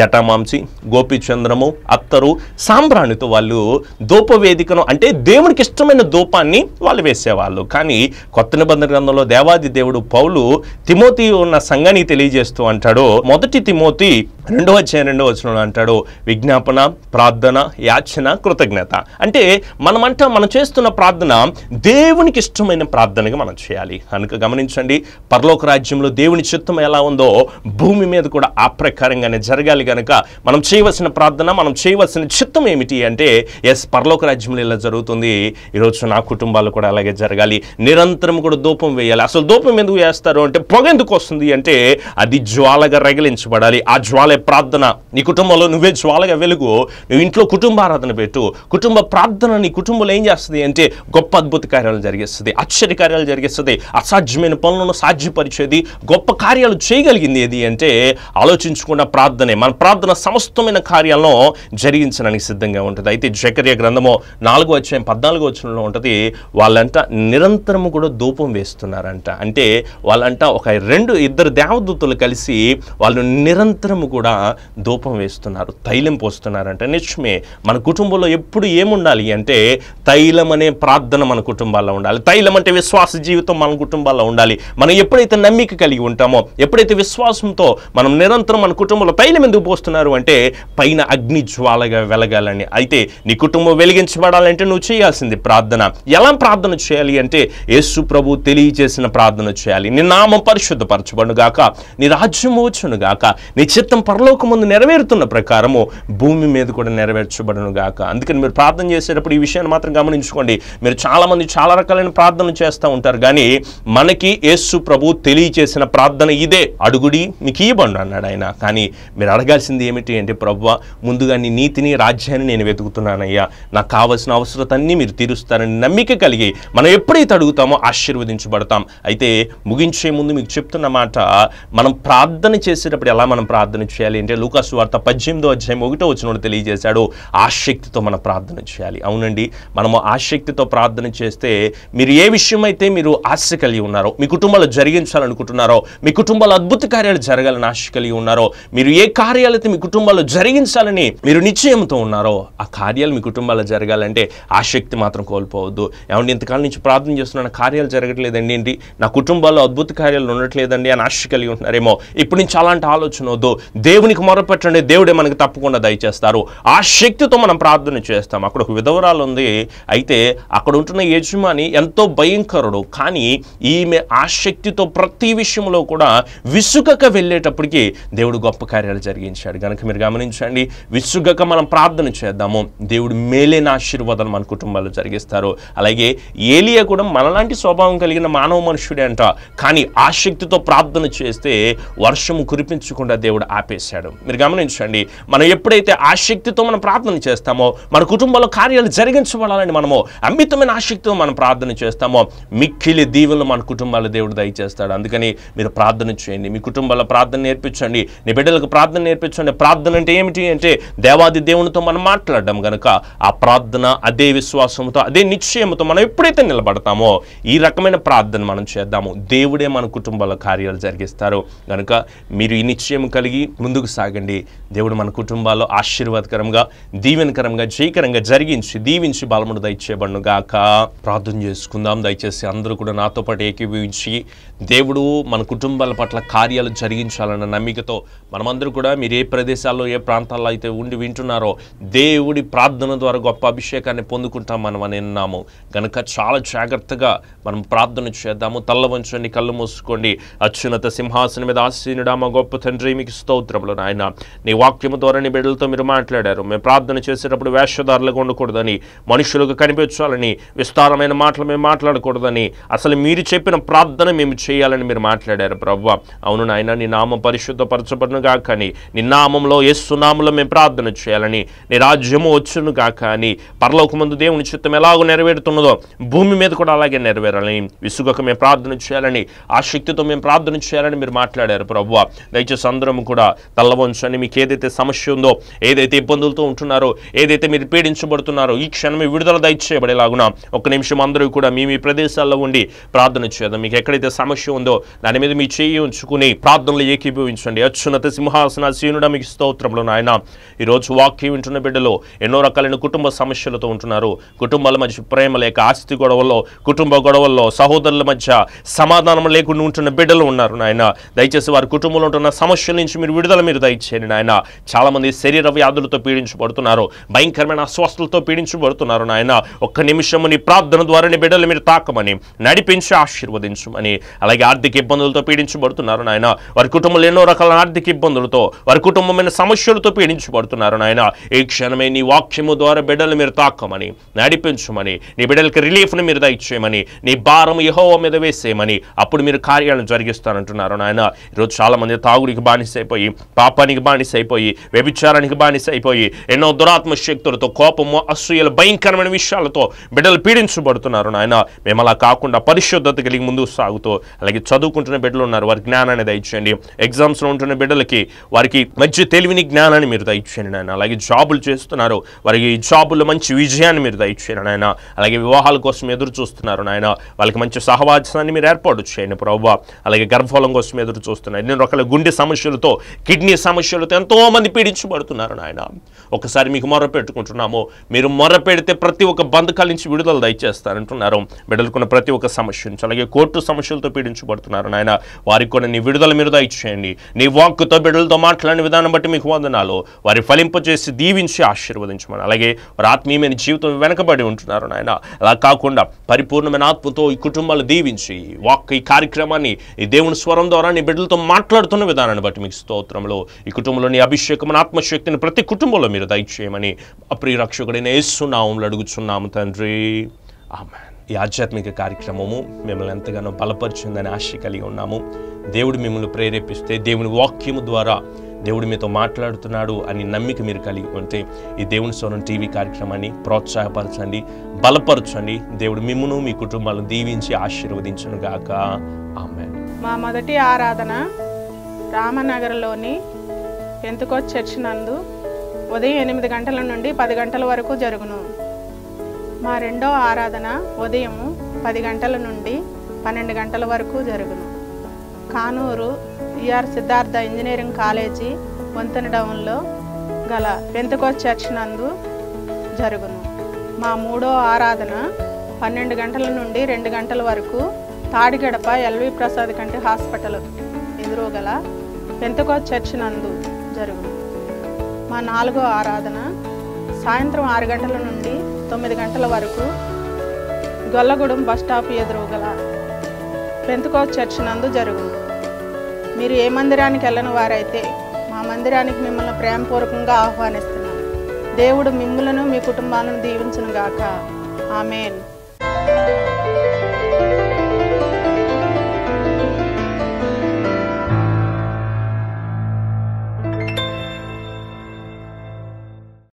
జటామాంసి గోపిచంద్రము అత్తరు సాంబ్రాణితో వాళ్ళు ధూప వేదికను అంటే దేవునికి ఇష్టమైన ధూపాన్ని వాళ్ళు వేసేవాళ్ళు కానీ కొత్త నిబంధన గ్రంథంలో దేవాది దేవుడు పౌలు తిమోతి ఉన్న సంఘాన్ని తెలియజేస్తూ అంటాడు మొదటి తిమోతి రెండో అధ్యాయం రెండో వచ్చిన అంటాడు విజ్ఞాపన ప్రార్థన యాచన కృతజ్ఞత అంటే మనమంట మనం చేస్తున్న ప్రార్థన దేవునికి ఇష్టమైన ప్రార్థనగా మనం చేయాలి కనుక గమనించండి పరలోక రాజ్యంలో దేవుని చిత్తం ఎలా ఉందో భూమి మీద కూడా ఆ ప్రకారంగానే జరగాలి కనుక మనం చేయవలసిన ప్రార్థన మనం చేయవలసిన చిత్తం ఏమిటి అంటే ఎస్ పరలోక రాజ్యంలో ఇలా జరుగుతుంది ఈరోజు నా కుటుంబాలు కూడా అలాగే జరగాలి నిరంతరం కూడా దూపం వేయాలి అసలు దూపం ఎందుకు వేస్తారు అంటే పొగ ఎందుకు వస్తుంది అంటే అది జ్వాలగా రగిలించబడాలి ఆ జ్వాల ప్రార్థన నీ కుటుంబంలో నువ్వే జ్వాలగా వెలుగు నువ్వు ఇంట్లో కుటుంబ ఆరాధన పెట్టు కుటుంబ ప్రార్థన నీ కుటుంబంలో ఏం చేస్తుంది అంటే గొప్ప అద్భుత కార్యాలు జరిగిస్తుంది ఆశ్చర్య కార్యాలు జరిగిస్తుంది అసాధ్యమైన పనులను సాధ్యపరిచేది గొప్ప కార్యాలు చేయగలిగింది ఏది అంటే ఆలోచించుకున్న ప్రార్థనే మన ప్రార్థన సమస్తమైన కార్యాలను జరిగించడానికి సిద్ధంగా ఉంటుంది అయితే జకర్య గ్రంథము నాలుగు వచ్చే పద్నాలుగు వచ్చినలో ఉంటుంది వాళ్ళంట నిరంతరము కూడా దూపం వేస్తున్నారంట అంటే వాళ్ళంట ఒక రెండు ఇద్దరు దేవదూతలు కలిసి వాళ్ళు నిరంతరము కూడా కూడా ధూపం వేస్తున్నారు తైలం పోస్తున్నారు అంటే నిజమే మన కుటుంబంలో ఎప్పుడు ఏముండాలి అంటే తైలం అనే ప్రార్థన మన కుటుంబాల్లో ఉండాలి తైలం అంటే విశ్వాస జీవితం మన కుటుంబాల్లో ఉండాలి మనం ఎప్పుడైతే నమ్మిక కలిగి ఉంటామో ఎప్పుడైతే విశ్వాసంతో మనం నిరంతరం మన కుటుంబంలో తైలం ఎందుకు పోస్తున్నారు అంటే పైన అగ్ని జ్వాలగా వెలగాలని అయితే నీ కుటుంబం వెలిగించబడాలంటే నువ్వు చేయాల్సింది ప్రార్థన ఎలా ప్రార్థన చేయాలి అంటే యేసు ప్రభు తెలియజేసిన ప్రార్థన చేయాలి నీ నామం పరిశుద్ధపరచబడుగాక నీ రాజ్యం వచ్చునుగాక నీ చిత్తం పరలోకముందు నెరవేరుతున్న ప్రకారము భూమి మీద కూడా నెరవేర్చబడను గాక అందుకని మీరు ప్రార్థన చేసేటప్పుడు ఈ విషయాన్ని మాత్రం గమనించుకోండి మీరు చాలామంది చాలా రకాలైన ప్రార్థనలు చేస్తూ ఉంటారు కానీ మనకి యేసు ప్రభు తెలియచేసిన ప్రార్థన ఇదే అడుగుడి మీకు ఇవ్వండి అన్నాడు ఆయన కానీ మీరు అడగాల్సింది ఏమిటి అంటే ప్రభు ముందుగా నీ నీతిని రాజ్యాన్ని నేను వెతుకుతున్నానయ్యా నాకు కావలసిన అవసరతన్నీ మీరు తీరుస్తారని నమ్మిక కలిగి మనం ఎప్పుడైతే అడుగుతామో ఆశీర్వదించబడతాం అయితే ముగించే ముందు మీకు చెప్తున్న మాట మనం ప్రార్థన చేసేటప్పుడు ఎలా మనం ప్రార్థన చేయాలి అంటే లూకాసు వార్త పద్దెనిమిదో అధ్యాయం ఒకటో వచ్చినోడు తెలియజేశాడు ఆశక్తితో మనం ప్రార్థన చేయాలి అవునండి మనము ఆశక్తితో ప్రార్థన చేస్తే మీరు ఏ విషయమైతే మీరు ఆశ కలిగి ఉన్నారో మీ కుటుంబాలు జరిగించాలనుకుంటున్నారో మీ కుటుంబాల అద్భుత కార్యాలు జరగాలని ఆశ కలిగి ఉన్నారో మీరు ఏ కార్యాలైతే మీ కుటుంబాల్లో జరిగించాలని మీరు నిశ్చయంతో ఉన్నారో ఆ కార్యాలు మీ కుటుంబాల్లో జరగాలంటే ఆశక్తి మాత్రం కోల్పోవద్దు ఏమంటే ఇంతకాలం నుంచి ప్రార్థన చేస్తున్నాను కార్యాలు జరగట్లేదండి ఏంటి నా కుటుంబాల్లో అద్భుత కార్యాలు ఉండట్లేదండి అని ఆశ కలిగి ఉన్నారేమో ఇప్పుడు నుంచి అలాంటి ఆలోచన వద్దు దేవునికి మొరపెట్టండి దేవుడే మనకి తప్పకుండా దయచేస్తారు ఆ శక్తితో మనం ప్రార్థన చేస్తాం అక్కడ ఒక విధవరాలు ఉంది అయితే అక్కడ ఉంటున్న యజమాని ఎంతో భయంకరుడు కానీ ఈమె ఆ శక్తితో ప్రతి విషయంలో కూడా విసుగక వెళ్ళేటప్పటికి దేవుడు గొప్ప కార్యాలు జరిగించాడు కనుక మీరు గమనించండి విసుగక మనం ప్రార్థన చేద్దాము దేవుడు మేలైన ఆశీర్వాదాలు మన కుటుంబాల్లో జరిగిస్తారు అలాగే ఏలియా కూడా మనలాంటి స్వభావం కలిగిన మానవ మనుషుడే అంట కానీ ఆ శక్తితో ప్రార్థన చేస్తే వర్షము కురిపించకుండా దేవుడు ఆపే చేశాడు మీరు గమనించండి మనం ఎప్పుడైతే ఆసక్తితో మనం ప్రార్థన చేస్తామో మన కుటుంబంలో కార్యాలు జరిగించబడాలని మనము అమితమైన ఆసక్తితో మనం ప్రార్థన చేస్తామో మిక్కిలి దీవులు మన కుటుంబాల దేవుడు దయచేస్తాడు అందుకని మీరు ప్రార్థన చేయండి మీ కుటుంబాల ప్రార్థన నేర్పించండి నీ బిడ్డలకు ప్రార్థన నేర్పించండి ప్రార్థన అంటే ఏమిటి అంటే దేవాది దేవునితో మనం మాట్లాడడం కనుక ఆ ప్రార్థన అదే విశ్వాసంతో అదే నిశ్చయంతో మనం ఎప్పుడైతే నిలబడతామో ఈ రకమైన ప్రార్థన మనం చేద్దాము దేవుడే మన కుటుంబాల కార్యాలు జరిగిస్తారు కనుక మీరు ఈ నిశ్చయం కలిగి ముందుకు సాగండి దేవుడు మన కుటుంబాల్లో ఆశీర్వాదకరంగా దీవెనకరంగా జయకరంగా జరిగించి దీవించి బలముడు దయచేయబడును గాక ప్రార్థన చేసుకుందాం దయచేసి అందరూ కూడా నాతో పాటు ఏకీభవించి దేవుడు మన కుటుంబాల పట్ల కార్యాలు జరిగించాలన్న నమ్మికతో మనమందరూ కూడా మీరు ఏ ప్రదేశాల్లో ఏ ప్రాంతాల్లో అయితే ఉండి వింటున్నారో దేవుడి ప్రార్థన ద్వారా గొప్ప అభిషేకాన్ని పొందుకుంటాం మనం అని విన్నాము కనుక చాలా జాగ్రత్తగా మనం ప్రార్థన చేద్దాము తల్ల వంచండి కళ్ళు మూసుకోండి అత్యున్నత సింహాసనం మీద ఆశీనుడా మా గొప్ప తండ్రి మీకు స్తోత్రం స్తోత్రములు ఆయన నీ వాక్యము ద్వారా నీ బిడ్డలతో మీరు మాట్లాడారు మేము ప్రార్థన చేసేటప్పుడు వేషధారులుగా ఉండకూడదని మనుషులకు కనిపించాలని విస్తారమైన మాటలు మేము మాట్లాడకూడదని అసలు మీరు చెప్పిన ప్రార్థన మేము చేయాలని మీరు మాట్లాడారు ప్రవ్వ అవును నాయన నీ నామం పరిశుద్ధపరచబడును కాక అని నీ నామంలో ఏసునామంలో మేము ప్రార్థన చేయాలని నీ రాజ్యము వచ్చును కాక అని ముందు దేవుని చిత్తం ఎలాగో నెరవేరుతున్నదో భూమి మీద కూడా అలాగే నెరవేరాలని విసుగక మేము ప్రార్థన చేయాలని ఆ శక్తితో మేము ప్రార్థన చేయాలని మీరు మాట్లాడారు ప్రవ్వ దయచేసి అందరం కూడా తల్లవంచండి మీకు ఏదైతే సమస్య ఉందో ఏదైతే ఇబ్బందులతో ఉంటున్నారో ఏదైతే మీరు పీడించబడుతున్నారో ఈ క్షణమే విడుదల దయచేయబడేలాగున ఒక నిమిషం అందరూ కూడా మీ మీ ప్రదేశాల్లో ఉండి ప్రార్థన చేద్దాం మీకు ఎక్కడైతే సమస్య ఉందో దాని మీద మీ చేయి ఉంచుకుని ప్రార్థనలు ఏకీభవించండి అత్యున్నత సింహాసన సీనుడ మీకు స్తోత్రంలో నాయన ఈరోజు వాక్యం వింటున్న బిడ్డలో ఎన్నో రకాలైన కుటుంబ సమస్యలతో ఉంటున్నారు కుటుంబాల మధ్య ప్రేమ లేక ఆస్తి గొడవల్లో కుటుంబ గొడవల్లో సహోదరుల మధ్య సమాధానం లేకుండా ఉంటున్న బిడ్డలు ఉన్నారు నాయన దయచేసి వారి కుటుంబంలో ఉంటున్న సమస్యల నుంచి మీరు విడుదల విడుదల మీరు దయచేయండి నాయన చాలామంది శరీర వ్యాధులతో పీడించబడుతున్నారు భయంకరమైన అస్వస్థలతో పీడించబడుతున్నారు నాయన ఒక్క నిమిషము నీ ప్రార్థన ద్వారా నీ బిడ్డలు మీరు తాకమని నడిపించి ఆశీర్వదించమని అలాగే ఆర్థిక ఇబ్బందులతో పీడించబడుతున్నారు నాయన వారి కుటుంబంలో ఎన్నో రకాల ఆర్థిక ఇబ్బందులతో వారి కుటుంబమైన సమస్యలతో పీడించబడుతున్నారు నాయన ఏ క్షణమే నీ వాక్యము ద్వారా బిడ్డలు మీరు తాకమని నడిపించమని నీ బిడ్డలకి రిలీఫ్ను మీరు దయచేయమని నీ భారం యహో మీద వేసేయమని అప్పుడు మీరు కార్యాలను జరిగిస్తానంటున్నారు నాయన ఈరోజు చాలామంది తాగుడికి బానిసైపోయి పాపానికి బానిస అయిపోయి వ్యభిచారానికి బానిస అయిపోయి ఎన్నో దురాత్మ శక్తులతో కోపము అసూయలు భయంకరమైన విషయాలతో బిడ్డలు పీడించబడుతున్నారు నాయన మేము అలా కాకుండా పరిశుద్ధత కలిగి ముందుకు సాగుతూ అలాగే చదువుకుంటున్న బిడ్డలు ఉన్నారు వారి జ్ఞానాన్ని దయచేయండి ఎగ్జామ్స్లో ఉంటున్న బిడ్డలకి వారికి మంచి తెలివిని జ్ఞానాన్ని మీరు దయచేయండి నాయన అలాగే జాబులు చేస్తున్నారు వారికి జాబుల్లో మంచి విజయాన్ని మీరు దయచేయండి నాయన అలాగే వివాహాల కోసం ఎదురు చూస్తున్నారు నాయన వాళ్ళకి మంచి సహవాసాన్ని మీరు ఏర్పాటు చేయండి ప్రభావ అలాగే గర్భఫలం కోసం ఎదురు చూస్తున్నారు ఎన్ని రకాల గుండె సమస్యలతో కిడ్నీ సమస్యలతో ఎంతోమంది పీడించబడుతున్నారు నాయన ఒకసారి మీకు మొర పెట్టుకుంటున్నాము మీరు మొర పెడితే ప్రతి ఒక్క బంధకాల నుంచి విడుదల దయచేస్తారంటున్నారు బిడ్డలకున్న ప్రతి ఒక్క సమస్య నుంచి అలాగే కోర్టు సమస్యలతో పీడించబడుతున్నారు నాయన వారికి కూడా నీ విడుదల మీరు దయచేయండి నీ వాక్కుతో బిడ్డలతో మాట్లాడిన విధానం బట్టి మీకు వందనాలు వారి ఫలింపచేసి దీవించి ఆశీర్వదించమని అలాగే వారు ఆత్మీయమైన జీవితం వెనకబడి ఉంటున్నారు నాయన అలా కాకుండా పరిపూర్ణమైన ఆత్మతో ఈ కుటుంబాలు దీవించి వాక్ ఈ కార్యక్రమాన్ని ఈ దేవుని స్వరం ద్వారా నీ బిడ్డలతో మాట్లాడుతున్న విధానాన్ని బట్టి మీకు స్తోత్రం స్తోత్రంలో ఈ కుటుంబంలోని అభిషేకం ఆత్మశక్తిని ప్రతి కుటుంబంలో మీరు దయచేయమని అప్రియరక్షకుడైన ఏసునామంలో అడుగుతున్నాము తండ్రి ఆమె ఈ ఆధ్యాత్మిక కార్యక్రమము మిమ్మల్ని ఎంతగానో బలపరిచిందని ఆశ కలిగి ఉన్నాము దేవుడు మిమ్మల్ని ప్రేరేపిస్తే దేవుని వాక్యము ద్వారా దేవుడు మీతో మాట్లాడుతున్నాడు అని నమ్మిక మీరు కలిగి ఉంటే ఈ దేవుని స్వరం టీవీ కార్యక్రమాన్ని ప్రోత్సాహపరచండి బలపరచండి దేవుడు మిమ్మను మీ కుటుంబాలను దీవించి ఆశీర్వదించను గాక ఆమె మా మొదటి ఆరాధన రామనగర్లోని ఎంతకో చర్చ్ నందు ఉదయం ఎనిమిది గంటల నుండి పది గంటల వరకు జరుగును మా రెండో ఆరాధన ఉదయం పది గంటల నుండి పన్నెండు గంటల వరకు జరుగును కానూరు ఈఆర్ సిద్ధార్థ ఇంజనీరింగ్ కాలేజీ వంతెన డౌన్లో గల పెంతకో చర్చ్ నందు జరుగును మా మూడో ఆరాధన పన్నెండు గంటల నుండి రెండు గంటల వరకు తాడిగడప ఎల్వి ప్రసాద్ కంటి హాస్పిటల్ ఎదురుగల పెంతకో చర్చ్ నందు జరుగు మా నాలుగో ఆరాధన సాయంత్రం ఆరు గంటల నుండి తొమ్మిది గంటల వరకు గొల్లగూడెం బస్టాప్ ఎదురు గల పెంతకో చర్చ్ నందు జరుగు మీరు ఏ మందిరానికి వెళ్ళని వారైతే మా మందిరానికి మిమ్మల్ని ప్రేమపూర్వకంగా ఆహ్వానిస్తున్నాం దేవుడు మిమ్ములను మీ కుటుంబాలను గాక ఆమెన్